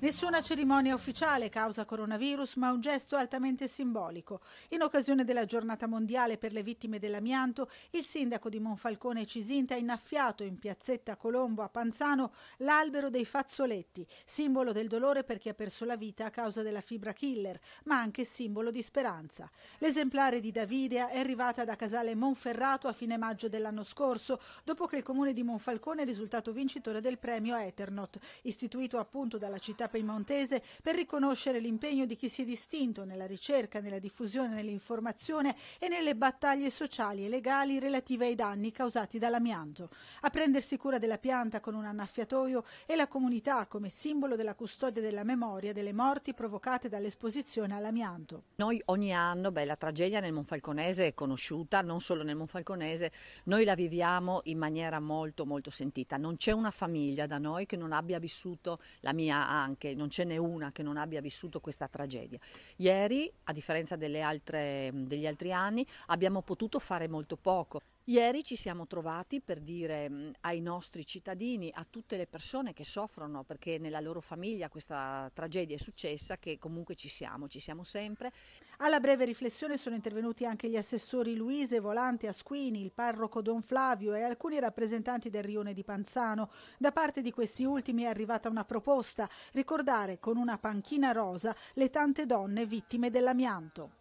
Nessuna cerimonia ufficiale causa coronavirus, ma un gesto altamente simbolico. In occasione della giornata mondiale per le vittime dell'amianto, il sindaco di Monfalcone Cisinta ha innaffiato in piazzetta Colombo a Panzano l'albero dei fazzoletti, simbolo del dolore per chi ha perso la vita a causa della fibra killer, ma anche simbolo di speranza. L'esemplare di Davidea è arrivata da Casale Monferrato a fine maggio dell'anno scorso, dopo che il comune di Monfalcone è risultato vincitore del premio Eternot, istituito appunto appunto dalla città piemontese per riconoscere l'impegno di chi si è distinto nella ricerca, nella diffusione, nell'informazione e nelle battaglie sociali e legali relative ai danni causati dall'amianto. A prendersi cura della pianta con un annaffiatoio e la comunità come simbolo della custodia della memoria delle morti provocate dall'esposizione all'amianto. Noi ogni anno, beh, la tragedia nel Monfalconese è conosciuta, non solo nel Monfalconese, noi la viviamo in maniera molto molto sentita. Non c'è una famiglia da noi che non abbia vissuto la la mia anche, non ce n'è una che non abbia vissuto questa tragedia. Ieri, a differenza altre, degli altri anni, abbiamo potuto fare molto poco. Ieri ci siamo trovati per dire mm, ai nostri cittadini, a tutte le persone che soffrono perché nella loro famiglia questa tragedia è successa, che comunque ci siamo, ci siamo sempre. Alla breve riflessione sono intervenuti anche gli assessori Luise, Volante, Asquini, il parroco Don Flavio e alcuni rappresentanti del rione di Panzano. Da parte di questi ultimi è arrivata una proposta, ricordare con una panchina rosa le tante donne vittime dell'amianto.